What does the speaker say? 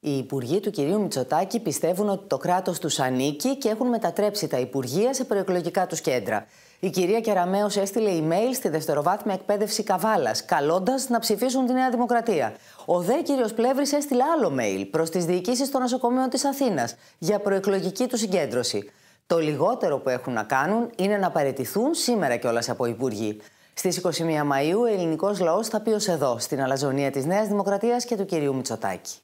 Οι υπουργοί του κυρίου Μητσοτάκη πιστεύουν ότι το κράτος τους ανήκει και έχουν μετατρέψει τα υπουργεία σε προεκλογικά τους κέντρα. Η κυρία Κεραμέο έστειλε email στη δευτεροβάθμια εκπαίδευση Καβάλας, καλώντας να ψηφίσουν τη Νέα Δημοκρατία. Ο δε κύριος Πλεύρης έστειλε άλλο mail προς τις διοικήσεις των νοσοκομείων της Αθήνας για προεκλογική τους συγκέντρωση. Το λιγότερο που έχουν να κάνουν είναι να παραιτηθούν σήμερα κιόλας από υπουργοί. Στις 21 Μαου, ο ελληνικός λαός θα πει εδώ, στην αλαζονία της Νέας Δημοκρατίας και του κυρίου Μητσοτάκη.